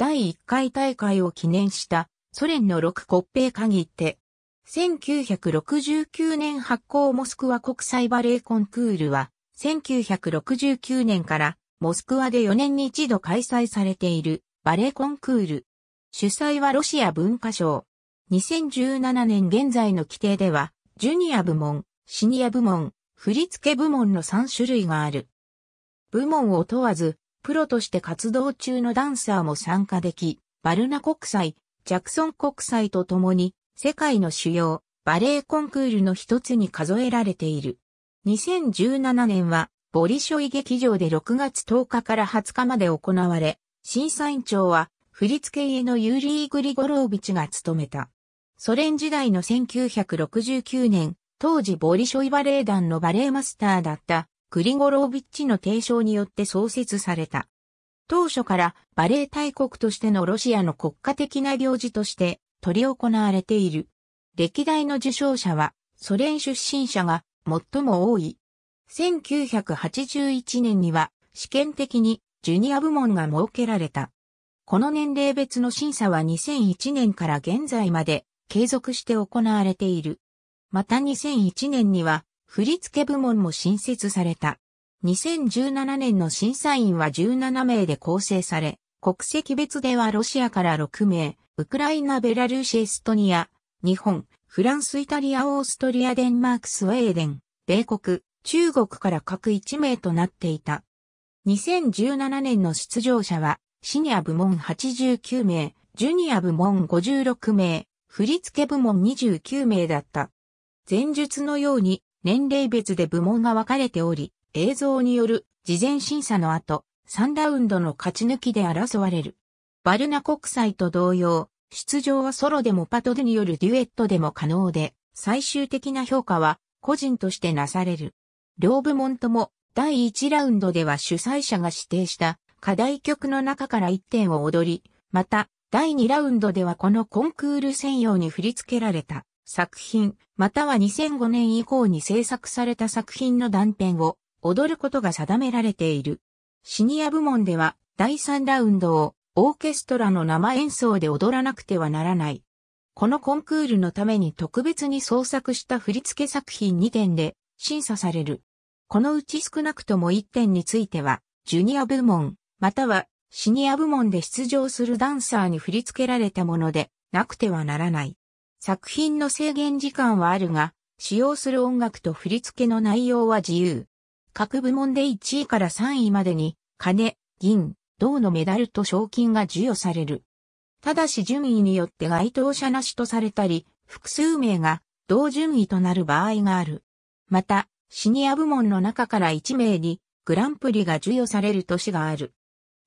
第1回大会を記念したソ連の6国兵限って、1969年発行モスクワ国際バレエコンクールは、1969年からモスクワで4年に一度開催されているバレエコンクール。主催はロシア文化省。2017年現在の規定では、ジュニア部門、シニア部門、振付部門の3種類がある。部門を問わず、プロとして活動中のダンサーも参加でき、バルナ国際、ジャクソン国際とともに、世界の主要バレエコンクールの一つに数えられている。2017年は、ボリショイ劇場で6月10日から20日まで行われ、審査員長は、振付家のユーリー・グリゴロービチが務めた。ソ連時代の1969年、当時ボリショイバレエ団のバレエマスターだったクリゴロービッチの提唱によって創設された。当初からバレエ大国としてのロシアの国家的な行事として取り行われている。歴代の受賞者はソ連出身者が最も多い。1981年には試験的にジュニア部門が設けられた。この年齢別の審査は2001年から現在まで継続して行われている。また2001年には振付部門も新設された。2017年の審査員は17名で構成され、国籍別ではロシアから6名、ウクライナ、ベラルーシ、エストニア、日本、フランス、イタリア、オーストリア、デンマーク、スウェーデン、米国、中国から各1名となっていた。2017年の出場者は、シニア部門89名、ジュニア部門56名、振付部門29名だった。前述のように、年齢別で部門が分かれており、映像による事前審査の後、3ラウンドの勝ち抜きで争われる。バルナ国際と同様、出場はソロでもパトルによるデュエットでも可能で、最終的な評価は個人としてなされる。両部門とも第1ラウンドでは主催者が指定した課題曲の中から1点を踊り、また第2ラウンドではこのコンクール専用に振り付けられた作品、または2005年以降に制作された作品の断片を踊ることが定められている。シニア部門では第3ラウンドをオーケストラの生演奏で踊らなくてはならない。このコンクールのために特別に創作した振付作品2点で審査される。このうち少なくとも1点については、ジュニア部門、またはシニア部門で出場するダンサーに振り付けられたものでなくてはならない。作品の制限時間はあるが、使用する音楽と振り付けの内容は自由。各部門で1位から3位までに、金、銀、銅のメダルと賞金が授与される。ただし順位によって該当者なしとされたり、複数名が同順位となる場合がある。また、シニア部門の中から1名にグランプリが授与される年がある。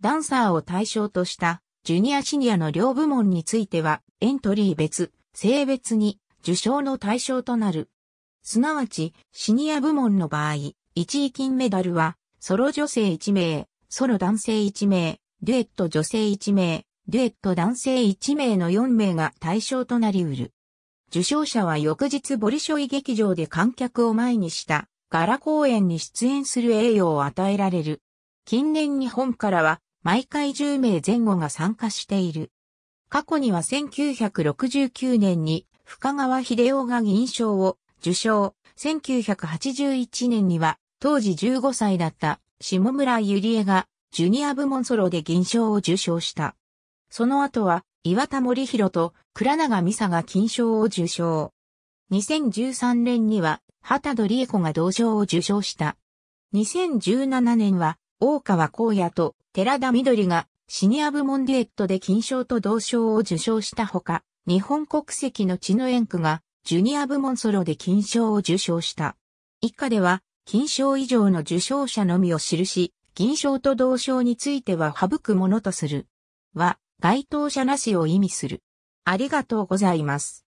ダンサーを対象としたジュニアシニアの両部門についてはエントリー別、性別に受賞の対象となる。すなわち、シニア部門の場合、1位金メダルは、ソロ女性1名、ソロ男性1名、デュエット女性1名、デュエット男性1名の4名が対象となりうる。受賞者は翌日ボリショイ劇場で観客を前にしたガラ公演に出演する栄誉を与えられる。近年日本からは毎回10名前後が参加している。過去には1969年に深川秀夫が銀賞を受賞、1981年には当時15歳だった下村ゆりえがジュニア部門ソロで銀賞を受賞した。その後は岩田森弘と倉永美沙が金賞を受賞。2013年には畑戸理恵子が同賞を受賞した。2017年は大川光也と寺田緑がシニア部門デュエットで金賞と同賞を受賞したほか、日本国籍の血のエ区が、ジュニア部門ソロで金賞を受賞した。以下では、金賞以上の受賞者のみを記し、銀賞と同賞については省くものとする。は、該当者なしを意味する。ありがとうございます。